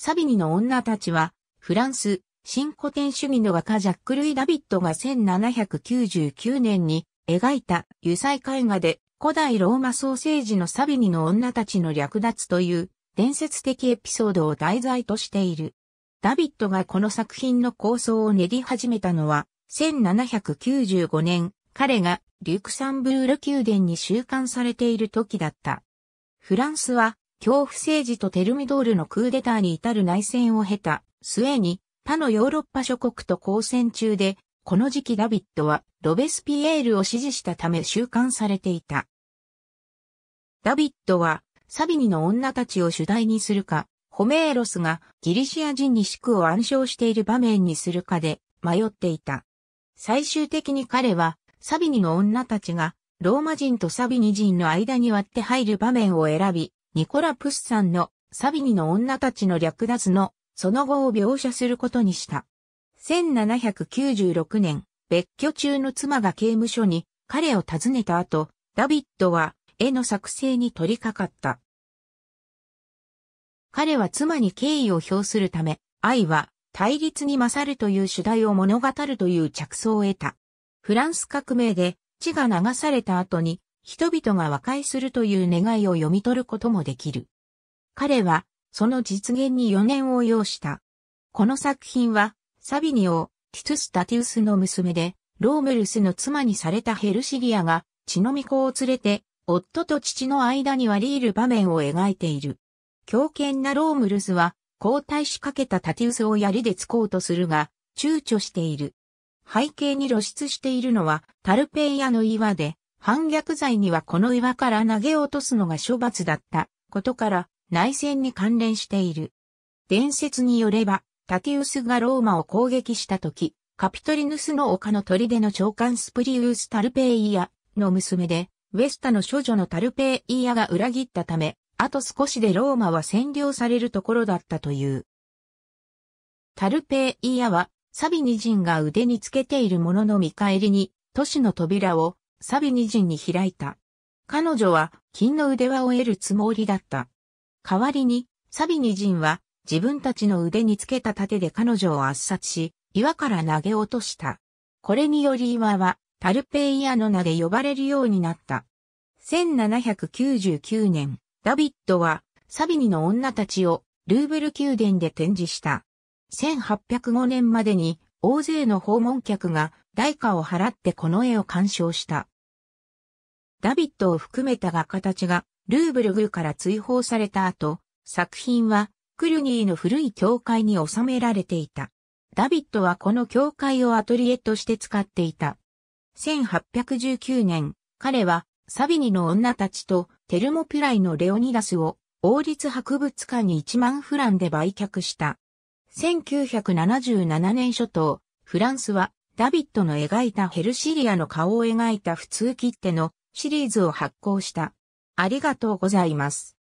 サビニの女たちは、フランス、新古典主義の画家ジャック・ルイ・ダビットが1799年に描いた油彩絵画で古代ローマソーセージのサビニの女たちの略奪という伝説的エピソードを題材としている。ダビットがこの作品の構想を練り始めたのは1795年彼がリュクサンブルール宮殿に収監されている時だった。フランスは恐怖政治とテルミドールのクーデターに至る内戦を経た末に他のヨーロッパ諸国と交戦中で、この時期ダビットはロベスピエールを支持したため収監されていた。ダビットはサビニの女たちを主題にするか、ホメーロスがギリシア人に宿を暗唱している場面にするかで迷っていた。最終的に彼はサビニの女たちがローマ人とサビニ人の間に割って入る場面を選び、ニコラ・プッサンのサビニの女たちの略奪のその後を描写することにした。1796年、別居中の妻が刑務所に彼を訪ねた後、ダビッドは絵の作成に取り掛かった。彼は妻に敬意を表するため、愛は対立に勝るという主題を物語るという着想を得た。フランス革命で血が流された後に人々が和解するという願いを読み取ることもできる。彼は、その実現に4年を要した。この作品は、サビニオ、ティトゥス・タティウスの娘で、ロームルスの妻にされたヘルシリアが、血の巫女を連れて、夫と父の間に割り入る場面を描いている。狂犬なロームルスは、交代しかけたタティウスを槍で突こうとするが、躊躇している。背景に露出しているのは、タルペイヤの岩で、反逆罪にはこの岩から投げ落とすのが処罰だったことから内戦に関連している。伝説によれば、タティウスがローマを攻撃した時、カピトリヌスの丘の砦の長官スプリウス・タルペイアの娘で、ウェスタの処女のタルペイアが裏切ったため、あと少しでローマは占領されるところだったという。タルペイアは、サビニ人が腕につけているものの見返りに、都市の扉をサビニ人に開いた。彼女は金の腕輪を得るつもりだった。代わりに、サビニ人は自分たちの腕につけた盾で彼女を圧殺し、岩から投げ落とした。これにより岩はタルペイアの名で呼ばれるようになった。1799年、ダビッドはサビニの女たちをルーブル宮殿で展示した。1805年までに大勢の訪問客が代価を払ってこの絵を鑑賞した。ダビットを含めた画家たちがルーブルグから追放された後、作品はクルニーの古い教会に収められていた。ダビットはこの教会をアトリエとして使っていた。1819年、彼はサビニの女たちとテルモピュライのレオニダスを王立博物館に1万フランで売却した。1977年初頭、フランスはダビットの描いたヘルシリアの顔を描いた普通切手のシリーズを発行した。ありがとうございます。